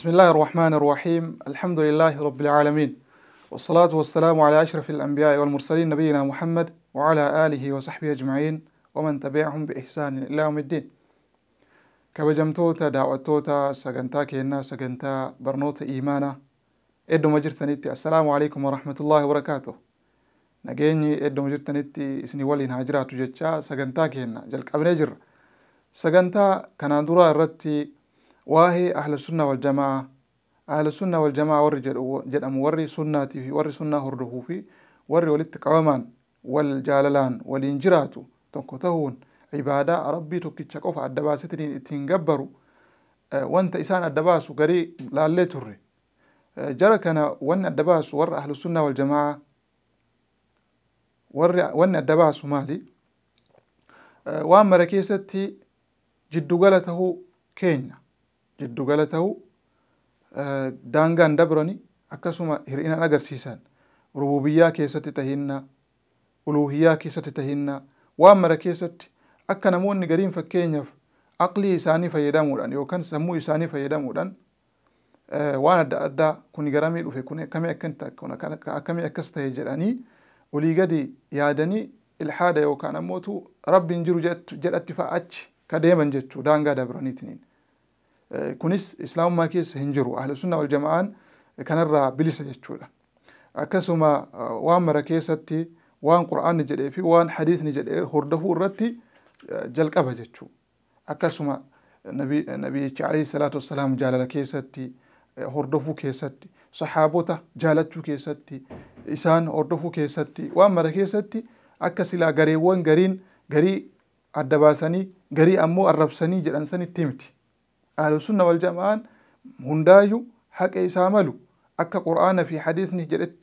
بسم الله الرحمن الرحيم الحمد لله رب العالمين والصلاة والسلام على أشرف الأنبياء والمرسلين نبينا محمد وعلى آله وصحبه أجمعين ومن تبعهم بإحسان إلى يوم الدين كبجمتوتا دعوتوتا سجنتا كينا سجنتا برنوت إيمانا إدو مجرتنيتي السلام عليكم ورحمة الله وبركاته نجيني إدو مجرتنيتي إسني ولي هاجرات جتشا سجنتا كينا جل قبل سجنتا كان دورا رتي واهي أهل السنة والجماعة أهل السنة والجماعة ور جدم ور سناتي ور سنة هرده في ور والتقوامان والجاللان والإنجرات تنكتهون عبادة ربي تكتشك أوف الدباستين تنقبروا أه، وانت إسان الدباس قري لالي تري أه، جركنا وان الدباس ور أهل السنة والجماعة ور وان الدباس مالي أه، وان مركيستي جدو قالته كينيا jiddu gala ta'uu daangaan dabrani akkasuma hir'inaan agarsiisan rububiyyaa keessatti tahinna uluuhiyyaa keessatti tahinna waan mara keessatti akka namoonni gariin fakkeenyaaf aqlii isaanii fayyadamuudhaan yookaan sammuu isaanii fayyadamuudhaan waan adda addaa kun garamii dhufe kun akkamii akkas ta'e jedhanii olii gadi yaadanii ilhaada yookaan ammootu rabbiin jiru jedhatti fa'achi ka deeman jechuu daangaa dabraniitiin. kunis islaamummaa keessa hin jiru ahli sunna wal jama'aan kanarraa bilisa jechuudha akkasuma waan mara keessatti waan qura'aanni jedhee fi waan hadiisni jedhee hordofuu irratti jalqaba jechuu akkasuma nabiyyichi alayhi salaatu wassalaam jaalala keessatti hordofuu keessatti sahaabota jaalachuu keessatti isaan hordofuu keessatti waan mara keessatti akka silaa gareewwan gariin garii adda baasanii garii ammoo arrabsanii jedhan sanitti miti أهل السنة والجماعة هندايو حق إساملو أكا قرآن في حديث نجرت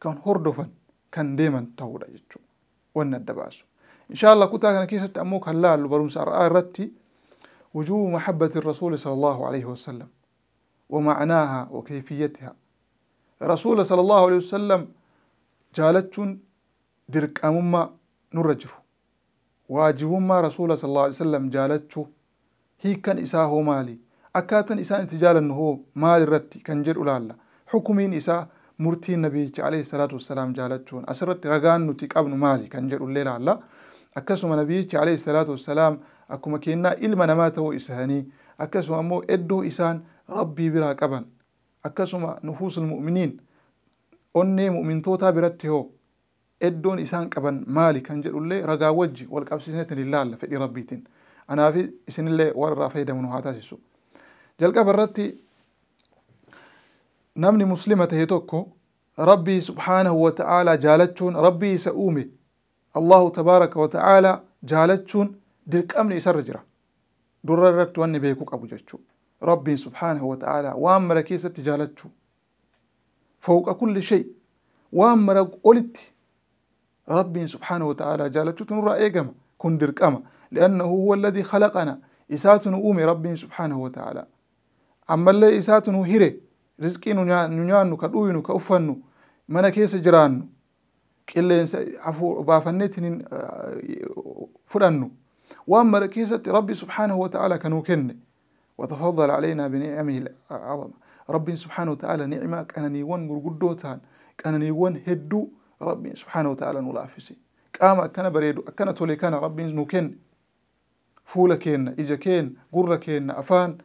كان هردفا كان ديما تهودا جتشو وانا الدباسو إن شاء الله كتا كان كيسة أموك هلال وبرمس أرأي وجوه محبة الرسول صلى الله عليه وسلم ومعناها وكيفيتها رسول صلى الله عليه وسلم جالتشون درك أمم نرجفو واجهما رسول صلى الله عليه وسلم جالتشو hiikkan isaa hoo maali akkaataan isaan itti jaalannu hoo maal irratti kan jedhu laalla hukumiin isaa murtiin nabiyicha alayhi salaatu wassalaam jaalachuun asirratti ragaan nuti qabnu maali kan jedhullee laalla akkasuma nabiyicha alayhi salaatu wassalaam akkuma kennaa ilma namaa ta'uu isaanii akkasuma ammoo eddoo isaan rabbii biraa qaban akkasuma nufuusul mu'miniin onnee mu'mintootaa biratti hoo eddoon isaan qaban maali kan jedhullee ragaa wajji wal qabsiisneetin ilaalla fedhii rabbiitiin. anaafi isinillee warra fayyadamnu haa taasisu jalqaba irratti namni muslima tahe tokko rabbii subhaanahu wa ta'aalaa jaalachuun rabbii isa uume allahu tabaaraka wa ta'aalaa jaalachuun dirqamni isarra jira durra irratti wanni beekuu qabu jechuu rabbiin subhaanahu wa ta'aalaa waan mara keessatti jaalachuu fawqa kulli shay waan mara olitti rabbiin subhaanahu wa ta'aalaa jaalachuutu nurraa eegama kun dirqama لأنه هو الذي خلقنا إساتنا أمي رب سبحانه وتعالى أما الله إساتنا هيري رزقين nunyaannu ka dhuyinu ka كيس mana keessa jiraannu qilleensa baafanneetiin وأما fudhannu ربي سبحانه وتعالى كانوا كن وتفضل علينا بنعمه العظمة رب سبحانه وتعالى نعمة كان نيوان مرقدوتان كان نيوان هدو رب سبحانه وتعالى نلافسي كاما كان بريدو كان تولي كان ربي نوكن fuula keenna ija keenna gurra keenna afaan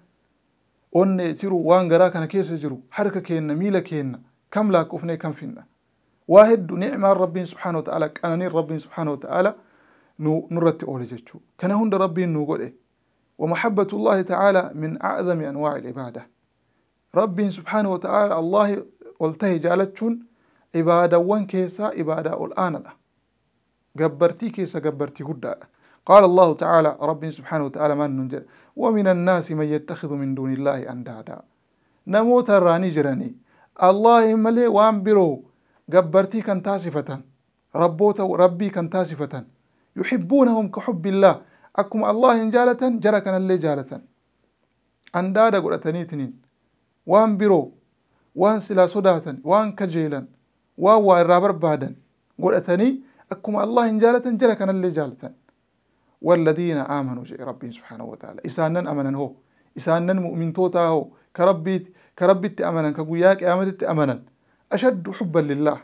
onnee jiru waan garaa kana keessa jiru harka keenna miila keenna kam laakofnee kam finna waa hedduu nicmaan rabbiin subxaana wa ta'ala qananiin rabbiin subxaana wa ta'ala nu nurratti oole jechuu kana hunda rabbiin nu godhe ومحبة الله تعالى من أعظم أنواع العبادة رب سبحانه وتعالى الله والته جالتشون عبادة وان كيسا عبادة الآن ده جبرتي كيسا جبرتي قد قال الله تعالى ربي سبحانه وتعالى من ننجر ومن الناس من يتخذ من دون الله أندادا نموت الراني جراني الله ملي وان برو قبرتي كان تاسفة ربوت ربي كان تاسفة يحبونهم كحب الله أكم الله جالة جركنا اللي جالة أندادا قرأتني تنين وان برو وان سلا صداتا وان كجيلا وان وان رابر بادا قرأتني أكم الله جالة جركنا اللي جالة ወለዲነ አመኑ ጀ ረቢን ስብሓነ ወተዓላ ኢሳንን አመነን ሆ ኢሳንን ሙእሚንቶታ ሆ ከረቢት አመነን ከጉያ ቅያመትት አመነን አሸዱ ሑበን ልላህ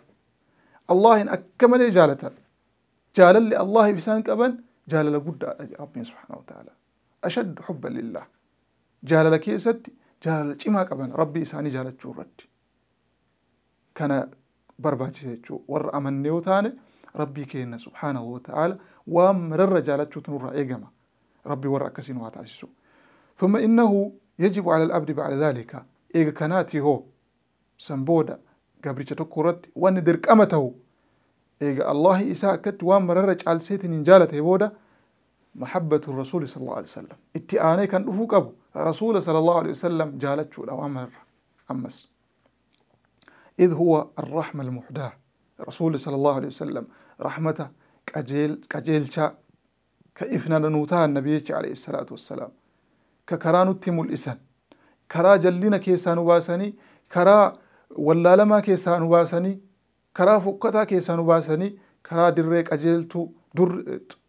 አላህን አከመሌ ጃለተን ጃለል አላህ ኢሳን ቀበን ጃለለ ጉዳ ረቢን ስብሓነ ወተዓላ አሸዱ ሑበን ልላህ ጃለለ ኬሰድ ጃለለ ጭማ ቀበን ረቢ ኢሳኒ ጃለችuu irratti kana barbaachisa jechuu warra ربي كينا سبحانه وتعالى ومرر رجالات تنور إيجما ربي ورا كسين واتعشسو ثم إنه يجب على الأبد بعد ذلك ايج كناتي هو سنبودا قبريتش تكورت وندرك أمته ايج الله كت ومرر رجال سيتن إنجالته بودا محبة الرسول صلى الله عليه وسلم اتياني كان أفوك أبو رسول صلى الله عليه وسلم جالت شو الأوامر أمس إذ هو الرحمة المحداه رسول صلى الله عليه وسلم رحمته كجيل قجيلشا كإفنا نوتا النبي عليه الصلاة والسلام ككرانو تيمو الإسان كرا جلنا كيسان واساني كرا ولا لما كيسان واساني كرا فكتا كيسان واساني كرا دري قجيلتو در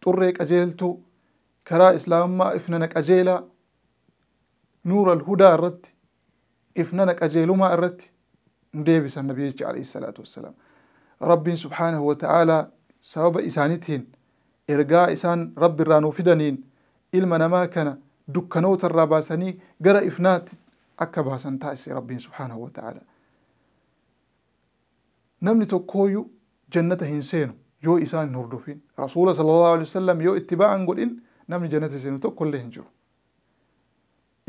طري قجيلتو كرا إسلام ما إفنا أجيلا نور الهدى رت إفنا أجيلو ما الرت نديبس النبي عليه الصلاة والسلام rabbiin subhaanahu wa ta'aalaa sababa isaanitiin ergaa isaan rabbi irraa nuu fidaniin ilma namaa kana dukkanoota irraa baasanii gara ifnaatti akka baasan taasise rabbiin subhaanahu wa ta'aalaa. Namni tokkooyyuu jannata hin seenu yoo isaan hin hordofin rasuula sallallahu alaihi wasallam yoo ittiba'an godhin namni jannata seenu tokkollee hin jiru.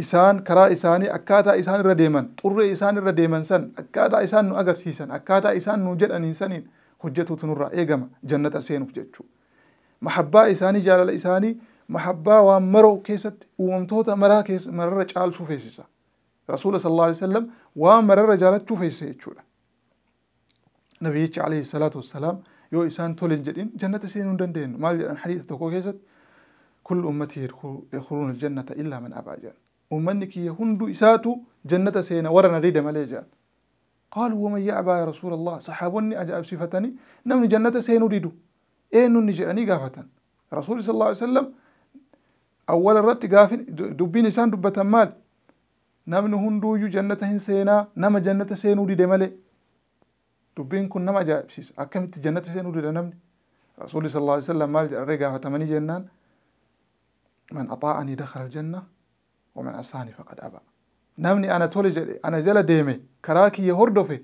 isaan karaa isaanii akkaataa isaan irra deeman xurree isaan irra deeman san akkaataa isaan nu agarsiisan akkaataa isaan nu jedhaniin saniin hojjetuutu nurraa eegama jannata seenuuf jechuu mahabbaa isaanii jaalala isaanii mahabbaa waan maroo keessatti uumamtoota maraa keessa mararra caalchuu feessisa rasuula sallallahu alaihi wasallam waan mararra jaalachuu feessisa jechuudha nabiyyichi alayhi salaatu wassalaam yoo isaan tolen jedhin jannata seenuu hin dandeenyu maal jedhan hadiisa tokko keessatti kullu ummatii yadkhuluuna aljannata illaa man abaa jedhan ومن أمنك يهند إسات جنة سينا ورنا ريد ماليجا قال هو من يعبى يا رسول الله صحابني أجاب صفتني نمن جنة سينا ريد إن نجرني قافة رسول صلى الله عليه وسلم أول رت قاف دبين إسان دبة مال نمن هندو يو جنة سينا نم جنة سينا ريد مالي دبين كن نم أجاب سيس أكمت جنة سينا ريد نمن رسول صلى الله عليه وسلم مال رقافة مني جنان من أطاعني دخل الجنة ومن عصاني فقد أبى نمني أنا تولي أنا جل ديمي كراكي يهردو في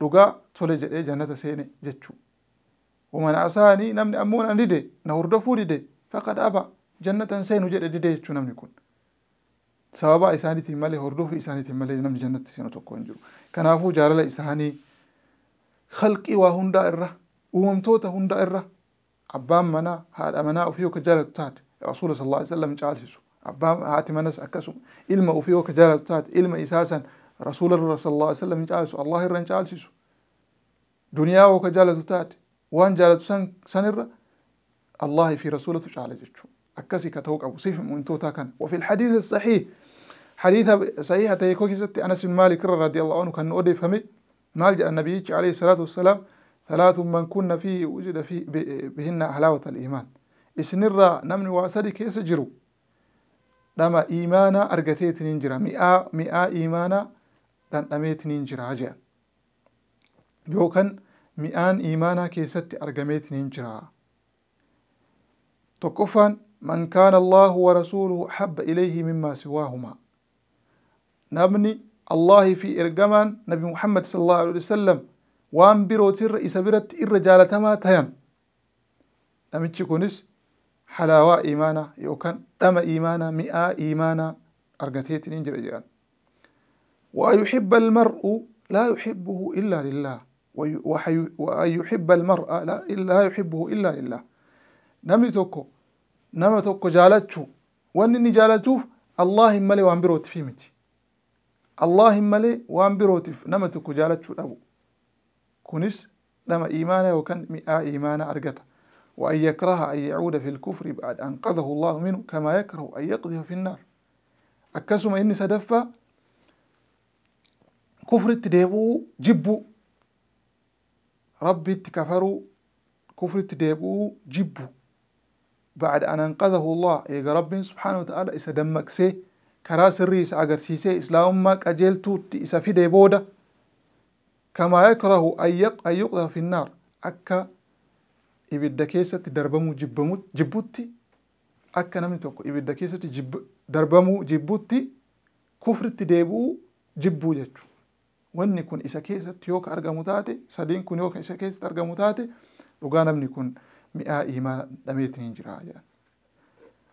دوغا تولي جل جنة سيني جتشو ومن عصاني نمني أمون أن ديدي نهردو فو ديدي فقد أبى جنة سينو جل ديدي جتشو نمني كون sababa isaaniitiin malee hordofa isaaniitiin malee namni jannatti seenu tokko hin jiru kanaafuu jaalala isaanii halqii waa hundaa irra uumamtoota hundaa irra abbaan manaa haadha manaa ofii akka jaalatu taate rasuula sallallahu alaihi wasallam caalchisu أبا هاتي منس أكسو إلما أوفيه كجالة تات إلما إساسا رسول الله صلى الله عليه وسلم جالسو الله الرن جالسو دنيا وكجالة تات وان جالة سن سنر الله في رسوله جالسو أكسي كتوك أبو سيف من توتا كان وفي الحديث الصحيح حديث صحيح تيكو كيستي أنس بن مالك رضي الله عنه كان أودي فمي مال جاء النبي عليه الصلاة ثلاث من كن فيه وجد فيه بهن حلاوة الإيمان إسنر نمن واسدي كيسجروا لما إيمانا أرغتيت ننجرا مئة مئة إيمانا لن أميت ننجرا جا يوكن مئة إيمانا كيست أرغميت ننجرا تقفا من كان الله ورسوله حب إليه مما سواهما نبني الله في إرغمان نبي محمد صلى الله عليه وسلم وان بروتر إسابرت إرجالتما تيان نمتشي كونس حلاوة إيمانا يوكان دم إيمانا مئة إيمانا argateetiniin jedha jedhan وأن المرء لا يحبه إلا لله وأيحب يحب المرأة لا, إلا يحبه إلا لله نمني توكو نما توكو جالتشو وأنني جالتوف اللهم لي وأنبروت في متي اللهم لي وأنبروت نما توكو جالتشو أبو كونس لما إيمانا يوكان مئة إيمانا أرقته وأن يكره أن يعود في الكفر بعد أن قذه الله منه كما يكره أن يقذف في النار akkasuma إني sadaffaa كفر deebi'uu جبو ربي kafaruu كفر deebi'uu جبو بعد أن أنقذه الله إيجا ربي سبحانه وتعالى إسا دمك سي كراس الرئيس إسا أغر سيسي إسلام ما كجلتو إسا في ديبودة كما يكره أن يقذف في النار أكا ibidda keessatti darbamuu jibbutti akka namni tokko ibidda keessatti darbamuu jibbutti kufritti deebi'uu jibbuu jechuudha. Wanni kun isa keessatti yoo ka argamu taate sadiin kun yoo isa keessatti argamu taate dhugaa namni kun mi'aa iimaa dhameetiin hin jira jedhan.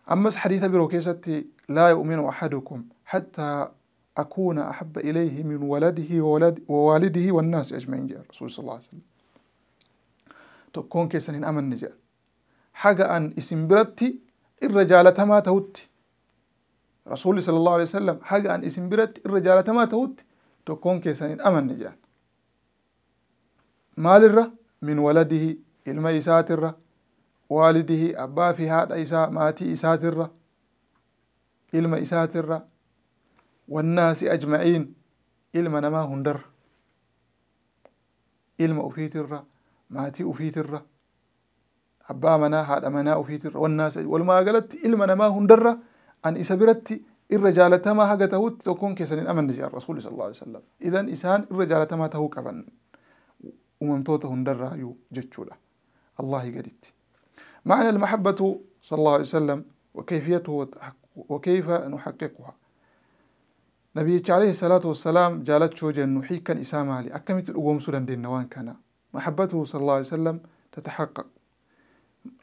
أمس حديث برو كيستي لا يؤمن أحدكم حتى أكون أحب إليه من ولده وولد ووالده والناس أجمعين جاء الرسول صلى الله عليه وسلم tokkoon keessan hin amanne jedha haga an isin biratti irra jaalatamaa ta'utti rasuulli sallallahu alaihi wasallam haga an isin biratti irra jaalatamaa ta'utti tokkoon keessan hin amanne jedha maalirra min waladihi ilma isaatirra waalidihi abbaa fi haadha isaa maatii isaatirra ilma isaatirra wannaasi ajma'iin ilma namaa hundarra ilma ufiitirra ماتي أوفي ترى أبا منا هاد منا أوفي ترى والناس والما قالت إلما ما هندرة أن إسبرتي الرجال تما هاجة توت تكون كسن أمن نجي الرسول صلى الله عليه وسلم إذا إنسان الرجال تما تهو كفن وممتوت هندرة يو جتشولا الله يقدت معنى المحبة صلى الله عليه وسلم وكيفيته وكيف نحققها نبي عليه الصلاة والسلام جالت شو جن إسامة الإسامة لي أكملت الأقوام سودان دين نوان كان محبته صلى الله عليه وسلم تتحقق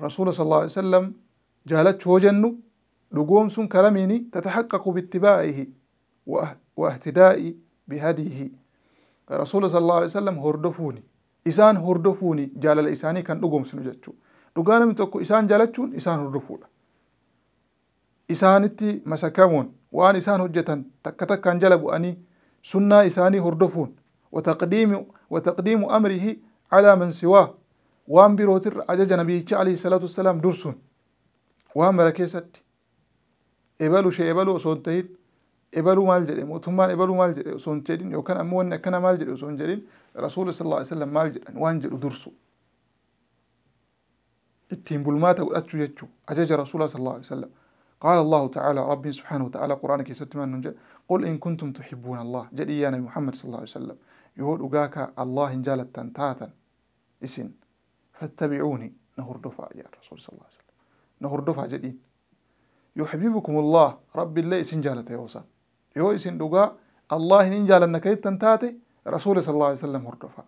رسول صلى الله عليه وسلم جالت شوجن لقوم سن كرميني تتحقق باتباعه واهتدائي بهديه رسول صلى الله عليه وسلم هردفوني إسان هردفوني جال الإساني كان لقوم سن جاتشو لقانا من تقو إسان جالتشون إسان هردفونا إسانتي مسكمون وأن إسان هجتن تكتك كان جلبوا أني سنة إساني هردفون وتقديم وتقديم أمره على من سواه وان بروتر اجاج نبيك عليه الصلاة والسلام درسون وان ملكيست ابلو شيء ابلو سونتهين ابلو مالجرين وثمان ابلو مالجرين سونتهين يوكان امو ان اكنا مالجرين سونتهين رسول صلى الله عليه وسلم مالجرين وان جلو درسو اتهم بلماتا والأتشو يتشو اجاج رسول صلى الله عليه وسلم قال الله تعالى ربي سبحانه وتعالى قرآنك يستمان قل إن كنتم تحبون الله جل محمد صلى الله عليه وسلم يهود أجاك الله إن جالت تنتاتا إسن فاتبعوني نهر دفع يا رسول صلى الله عليه وسلم نهر دفع جدين يحببكم الله رب الله إسن جالت يوسا يو إسن دقاء الله إن جال النكيد تنتاتي رسول صلى الله عليه وسلم نهر دفع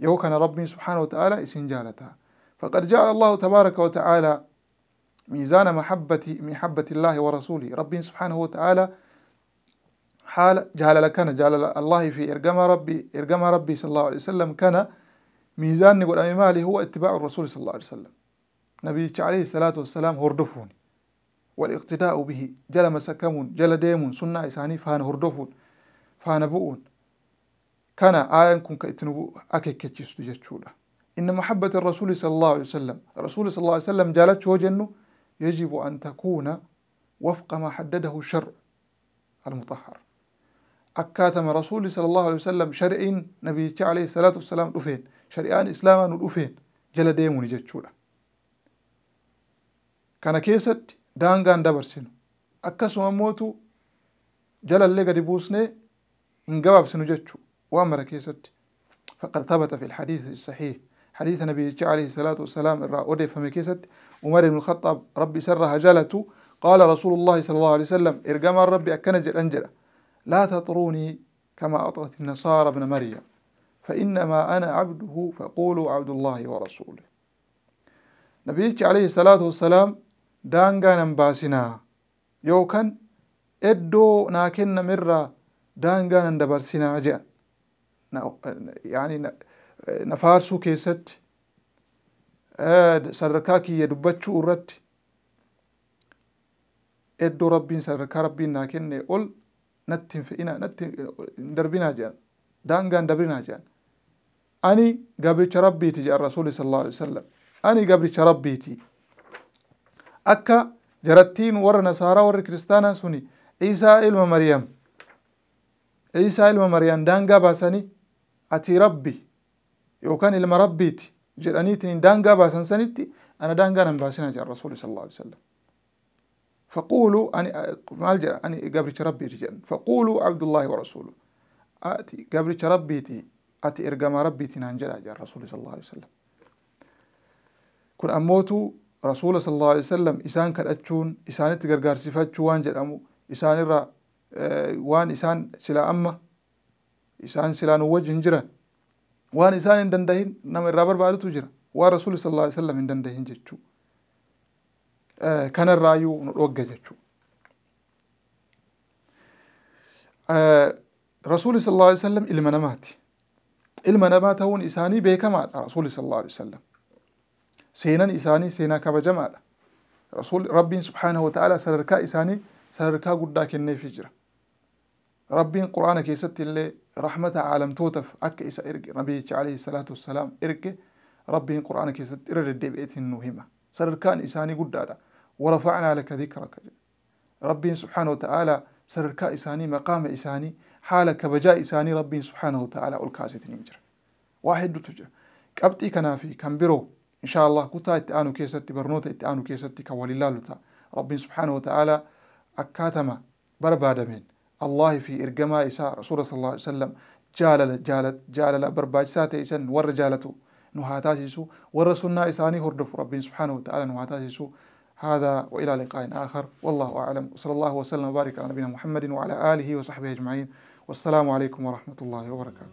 يو كان ربي سبحانه وتعالى إسن جالتها فقد جعل الله تبارك وتعالى ميزان محبة محبة الله ورسوله ربي سبحانه وتعالى حال جهل كان جهل الله في إرجام ربي إرجام ربي صلى الله عليه وسلم كان ميزان نقول أمي مالي هو اتباع الرسول صلى الله عليه وسلم نبي عليه الصلاة والسلام هردفون والاقتداء به جل مسكمون جل ديمون سنة إساني فهان هردفون فهان بؤون كان آيان كن كإتنبو أكي يتشيستو إن محبة الرسول صلى الله عليه وسلم الرسول صلى الله عليه وسلم جالت وجنه يجب أن تكون وفق ما حدده الشر المطهر أكاتم رسول صلى الله عليه وسلم شرعين نبي عليه الصلاة والسلام الأفين شرعان إسلاما الأفين جل ديمون جتشولا كان كيست دانغان دبرسين أكاسو أموتو جل اللي بوسني انقباب سنو جتشو وأمر كيست فقد ثبت في الحديث الصحيح حديث نبي عليه الصلاة والسلام الرأى أودي فمي كيست عمر بن الخطاب ربي سرها جلته قال رسول الله صلى الله عليه وسلم إرقام الرب أكنجل أنجله لا تطروني كما أطرت النصارى ابن مريم فإنما أنا عبده فقولوا عبد الله ورسوله نبيك عليه الصلاة والسلام دانغا نباسنا يوكن إدو ناكن مرة دانغا ندبرسنا جاء يعني نفارسو كيست سركاكي يدبتشو الرد إدو ربين سركا ربين ناكن أول natti hin fe'ina natti hin darbinaa jedhan daangaa hin dabrinaa jedhan ani gabricha rabbiiti jedhan rasuuli sallallahu alaihi wasallam ani gabricha rabbiiti akka jarattiin warra nasaaraa warri kiristaanaa suni Isaa ilma Maryam Isaa ilma Maryam daangaa baasanii ati rabbi yookaan ilma rabbiiti jedhaniitiin daangaa baasan sanitti ana daangaa nan baasinaa jedhan rasuuli sallallahu alaihi wasallam فقولوا أنا مالجا أنا قبل ربي رجال فقولوا عبد الله ورسوله آتي قبل ربيتي أتي إرقام ربيتي نانجلا جاء الرسول صلى الله عليه وسلم كن أموتوا رسول صلى الله عليه وسلم إسان كالأتشون إسان التقرقار صفات وان جرأمو إسان الرا آه، وان إسان سلا أمه isaan silaan wajji hin jiran waan isaan hin dandahin nama irraa barbaadatu jira waan rasuuli sallallahu alaihi wasallam hin dandahin kanarraayyuu nu dhogga jechuudha. Rasuulli sallallahu alaihi wasallam ilma namaati. Ilma namaa ta'uun isaanii beekamaadha Rasuulli sallallahu alaihi wasallam. Seenaan isaanii seenaa kabajamaadha. Rasuulli Rabbiin subhaanahu wa ta'ala sadarkaa isaanii sadarkaa guddaa kenneefii jira. Rabbiin Qur'aana keessatti illee rahmata caalamtootaaf akka isa erge Nabiyichi alayhi salaatu wassalaam erge Rabbiin Qur'aana keessatti irra deddeebi'eetiin nu hima. Sadarkaan isaanii guddaadha. ورفعنا لك ذكرك ربي سبحانه وتعالى سرك إساني مقام إساني حالك بجاء إساني ربي سبحانه وتعالى الكاسة نمجر واحد تجر كابتي كنافي كان برو إن شاء الله كتا اتعانو كيسرتي برنوتا اتعانو كيسرتي كوالي لتا ربي سبحانه وتعالى أكاتما من الله في إرقما إساء رسول صلى الله عليه وسلم جالل جالت جالل برباج ساتة إسن ورجالته نهاتاتي سو ورسولنا إساني هردف ربي سبحانه وتعالى نهاتاتي سو هذا والى لقاء اخر والله اعلم وصلى الله وسلم وبارك على نبينا محمد وعلى اله وصحبه اجمعين والسلام عليكم ورحمه الله وبركاته